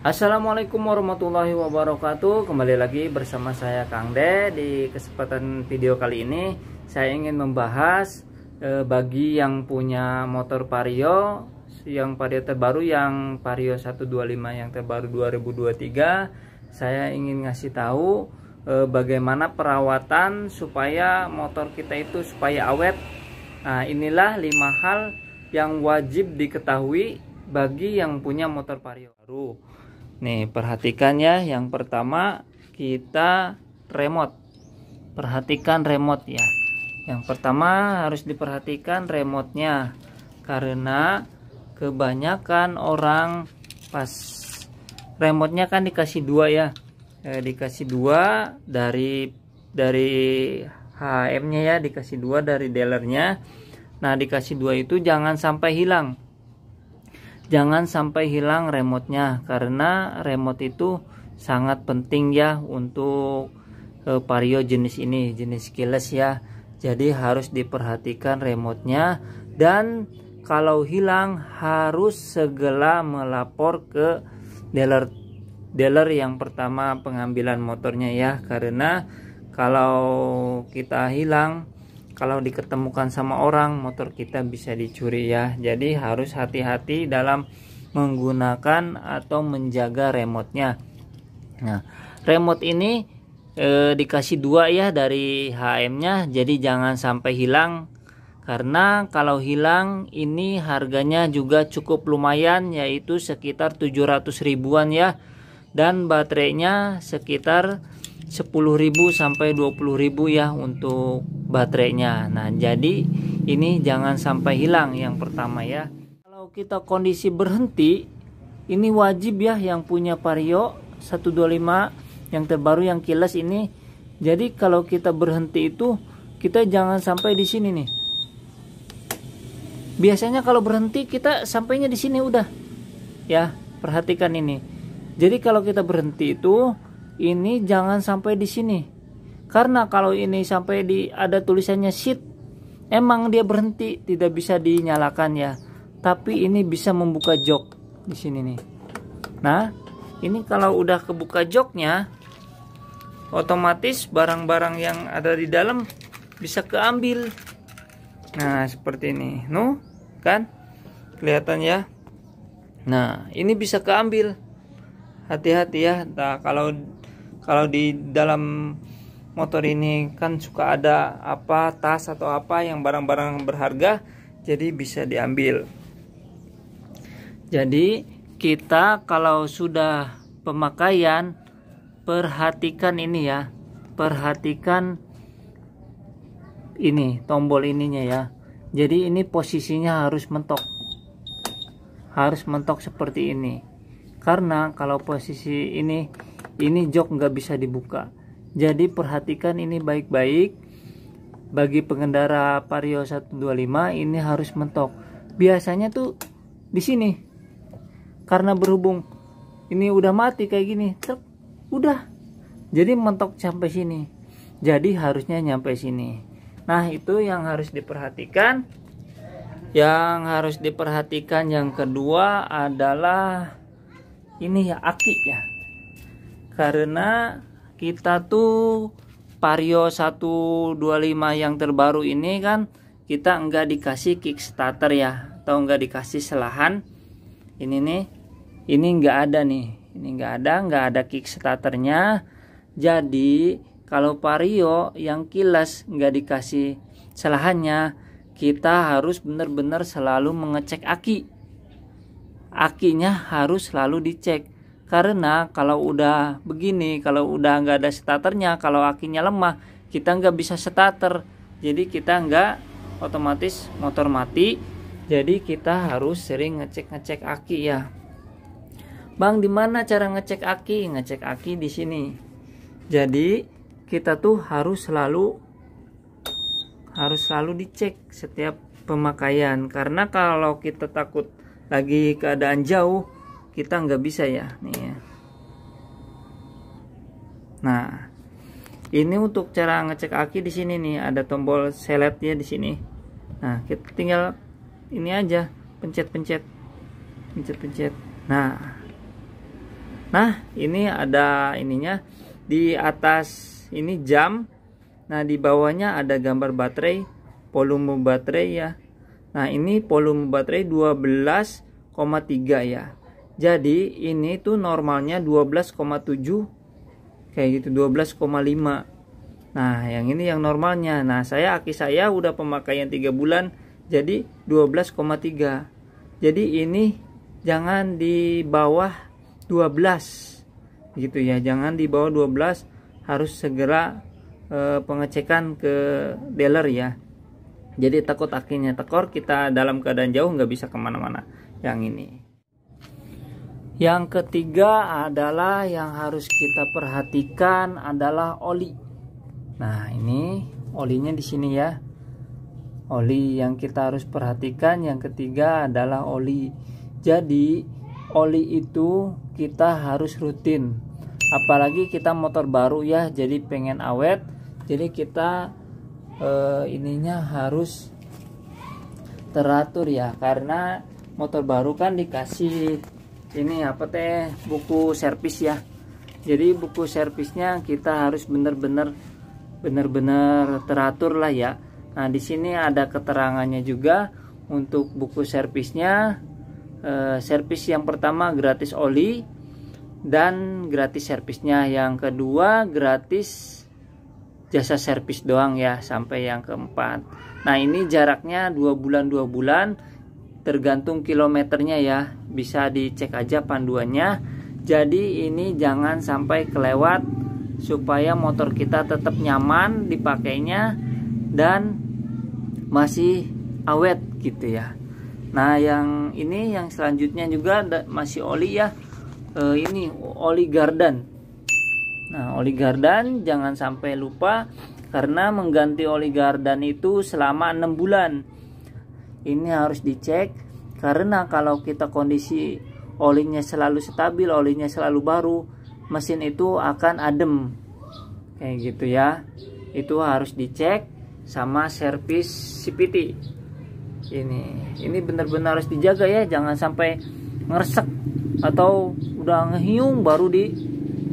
Assalamualaikum warahmatullahi wabarakatuh Kembali lagi bersama saya Kang De Di kesempatan video kali ini Saya ingin membahas eh, Bagi yang punya motor Vario Yang Vario terbaru Yang Vario 125 yang terbaru 2023 Saya ingin ngasih tahu eh, Bagaimana perawatan Supaya motor kita itu Supaya awet Nah inilah 5 hal yang wajib diketahui bagi yang punya motor Vario baru. Nih, perhatikan ya. Yang pertama kita remote. Perhatikan remote ya. Yang pertama harus diperhatikan remote-nya karena kebanyakan orang pas remote-nya kan dikasih dua ya. Eh, dikasih dua dari dari HM-nya ya, dikasih dua dari dealernya. Nah, dikasih dua itu jangan sampai hilang jangan sampai hilang remotnya karena remote itu sangat penting ya untuk eh, vario jenis ini jenis keyless ya jadi harus diperhatikan remotenya dan kalau hilang harus segera melapor ke dealer dealer yang pertama pengambilan motornya ya karena kalau kita hilang kalau diketemukan sama orang motor kita bisa dicuri ya jadi harus hati-hati dalam menggunakan atau menjaga remotenya nah remote ini e, dikasih dua ya dari HM nya jadi jangan sampai hilang karena kalau hilang ini harganya juga cukup lumayan yaitu sekitar 700 ribuan ya dan baterainya sekitar 10.000 sampai 20.000 ya untuk baterainya. Nah, jadi ini jangan sampai hilang yang pertama ya. Kalau kita kondisi berhenti, ini wajib ya yang punya Vario 125 yang terbaru yang kilas ini. Jadi kalau kita berhenti itu kita jangan sampai di sini nih. Biasanya kalau berhenti kita sampainya di sini udah. Ya, perhatikan ini. Jadi kalau kita berhenti itu ini jangan sampai di sini karena kalau ini sampai di ada tulisannya sheet emang dia berhenti tidak bisa dinyalakan ya tapi ini bisa membuka jok di sini nih nah ini kalau udah kebuka joknya otomatis barang-barang yang ada di dalam bisa keambil nah seperti ini no kan kelihatan ya nah ini bisa keambil hati-hati ya nah, kalau kalau di dalam motor ini kan suka ada apa tas atau apa yang barang-barang berharga jadi bisa diambil jadi kita kalau sudah pemakaian perhatikan ini ya perhatikan ini tombol ininya ya jadi ini posisinya harus mentok harus mentok seperti ini karena kalau posisi ini ini jok nggak bisa dibuka jadi perhatikan ini baik-baik bagi pengendara Vario 125 ini harus mentok biasanya tuh di sini karena berhubung ini udah mati kayak gini truk udah jadi mentok sampai sini jadi harusnya nyampe sini nah itu yang harus diperhatikan yang harus diperhatikan yang kedua adalah ini ya aki ya karena kita tuh Vario 125 yang terbaru ini kan kita enggak dikasih kickstarter ya atau enggak dikasih selahan ini nih ini enggak ada nih ini enggak ada enggak ada kickstarternya jadi kalau Vario yang kilas enggak dikasih selahannya kita harus benar-benar selalu mengecek aki akinya harus selalu dicek karena kalau udah begini kalau udah nggak ada staternya, kalau akinya lemah kita nggak bisa starter jadi kita nggak otomatis motor mati jadi kita harus sering ngecek-ngecek aki ya Bang di mana cara ngecek aki ngecek aki di sini jadi kita tuh harus selalu harus selalu dicek setiap pemakaian karena kalau kita takut lagi keadaan jauh kita nggak bisa ya nih ya. nah ini untuk cara ngecek aki di sini nih ada tombol seletnya di sini nah kita tinggal ini aja pencet-pencet pencet-pencet nah nah ini ada ininya di atas ini jam nah di bawahnya ada gambar baterai volume baterai ya nah ini volume baterai 12,3 ya jadi ini tuh normalnya 12,7 kayak gitu 12,5. Nah, yang ini yang normalnya. Nah, saya aki saya udah pemakaian 3 bulan jadi 12,3. Jadi ini jangan di bawah 12 gitu ya. Jangan di bawah 12 harus segera e, pengecekan ke dealer ya jadi takut akhirnya tekor kita dalam keadaan jauh nggak bisa kemana-mana yang ini yang ketiga adalah yang harus kita perhatikan adalah oli. Nah, ini olinya di sini ya. Oli yang kita harus perhatikan yang ketiga adalah oli. Jadi, oli itu kita harus rutin. Apalagi kita motor baru ya, jadi pengen awet. Jadi kita eh, ininya harus teratur ya karena motor baru kan dikasih ini apa teh buku servis ya jadi buku servisnya kita harus benar-benar benar-benar teratur lah ya nah di sini ada keterangannya juga untuk buku servisnya eh, servis yang pertama gratis oli dan gratis servisnya yang kedua gratis jasa servis doang ya sampai yang keempat nah ini jaraknya dua bulan dua bulan tergantung kilometernya ya bisa dicek aja panduannya jadi ini jangan sampai kelewat supaya motor kita tetap nyaman dipakainya dan masih awet gitu ya nah yang ini yang selanjutnya juga masih oli ya e, ini oli gardan nah oli gardan jangan sampai lupa karena mengganti oli gardan itu selama enam bulan ini harus dicek karena kalau kita kondisi olinya selalu stabil olinya selalu baru mesin itu akan adem kayak gitu ya itu harus dicek sama servis CPT ini ini benar-benar harus dijaga ya jangan sampai ngeresek atau udah ngehiung baru di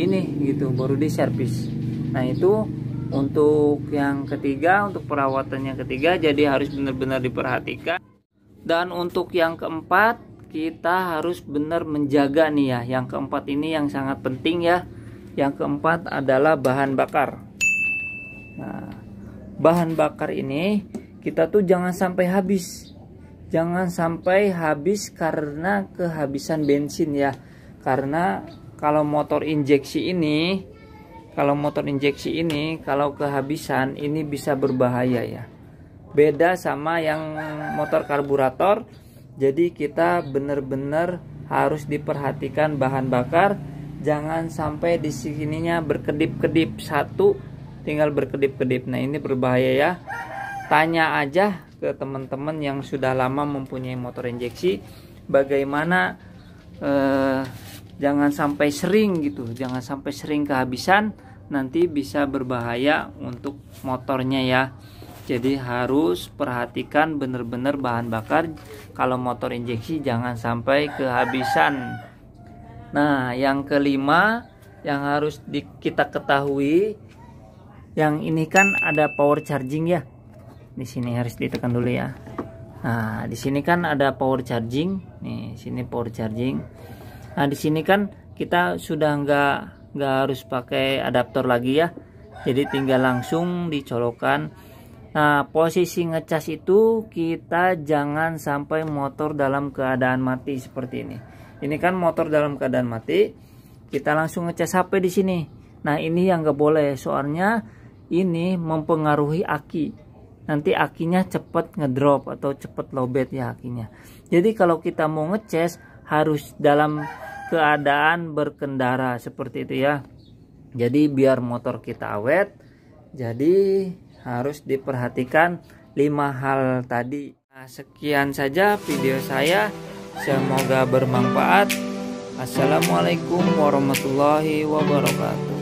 ini gitu baru di servis nah itu untuk yang ketiga untuk perawatan yang ketiga jadi harus benar-benar diperhatikan dan untuk yang keempat kita harus benar menjaga nih ya yang keempat ini yang sangat penting ya yang keempat adalah bahan bakar nah bahan bakar ini kita tuh jangan sampai habis jangan sampai habis karena kehabisan bensin ya karena kalau motor injeksi ini kalau motor injeksi ini kalau kehabisan ini bisa berbahaya ya beda sama yang motor karburator jadi kita benar-benar harus diperhatikan bahan bakar jangan sampai di sininya berkedip-kedip satu tinggal berkedip-kedip nah ini berbahaya ya tanya aja ke teman-teman yang sudah lama mempunyai motor injeksi bagaimana eh, jangan sampai sering gitu jangan sampai sering kehabisan nanti bisa berbahaya untuk motornya ya jadi harus perhatikan benar-benar bahan bakar kalau motor injeksi jangan sampai kehabisan nah yang kelima yang harus di, kita ketahui yang ini kan ada power charging ya di sini harus ditekan dulu ya nah di sini kan ada power charging nih sini power charging nah di sini kan kita sudah nggak nggak harus pakai adaptor lagi ya jadi tinggal langsung dicolokan nah posisi ngecas itu kita jangan sampai motor dalam keadaan mati seperti ini ini kan motor dalam keadaan mati kita langsung ngecas HP di sini nah ini yang nggak boleh soalnya ini mempengaruhi aki nanti akinya cepat ngedrop atau cepat lobet ya akinya jadi kalau kita mau ngecas harus dalam keadaan berkendara seperti itu ya jadi biar motor kita awet jadi harus diperhatikan lima hal tadi nah, sekian saja video saya semoga bermanfaat assalamualaikum warahmatullahi wabarakatuh